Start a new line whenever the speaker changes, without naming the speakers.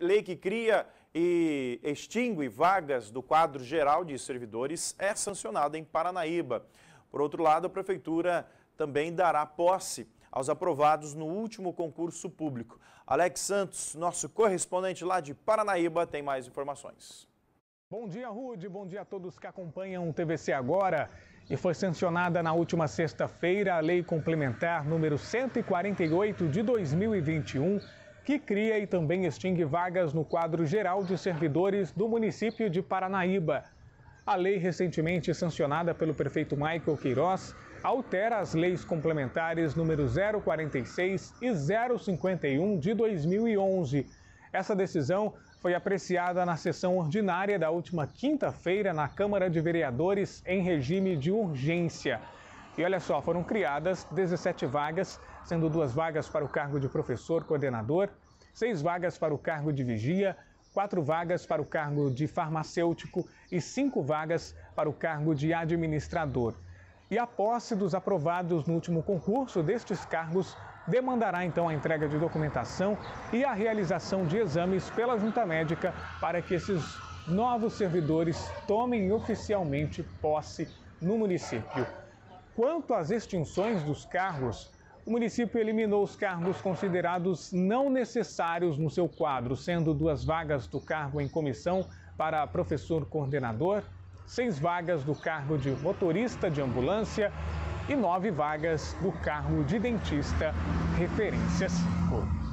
lei que cria e extingue vagas do quadro geral de servidores é sancionada em Paranaíba. Por outro lado, a Prefeitura também dará posse aos aprovados no último concurso público. Alex Santos, nosso correspondente lá de Paranaíba, tem mais informações.
Bom dia, Rude. Bom dia a todos que acompanham o TVC agora. E foi sancionada na última sexta-feira a Lei Complementar número 148 de 2021 que cria e também extingue vagas no quadro geral de servidores do município de Paranaíba. A lei recentemente sancionada pelo prefeito Michael Queiroz altera as leis complementares número 046 e 051 de 2011. Essa decisão foi apreciada na sessão ordinária da última quinta-feira na Câmara de Vereadores em regime de urgência. E olha só, foram criadas 17 vagas, sendo duas vagas para o cargo de professor coordenador, seis vagas para o cargo de vigia, quatro vagas para o cargo de farmacêutico e cinco vagas para o cargo de administrador. E a posse dos aprovados no último concurso destes cargos demandará então a entrega de documentação e a realização de exames pela junta médica para que esses novos servidores tomem oficialmente posse no município. Quanto às extinções dos cargos, o município eliminou os cargos considerados não necessários no seu quadro, sendo duas vagas do cargo em comissão para professor coordenador, seis vagas do cargo de motorista de ambulância e nove vagas do cargo de dentista, referência 5.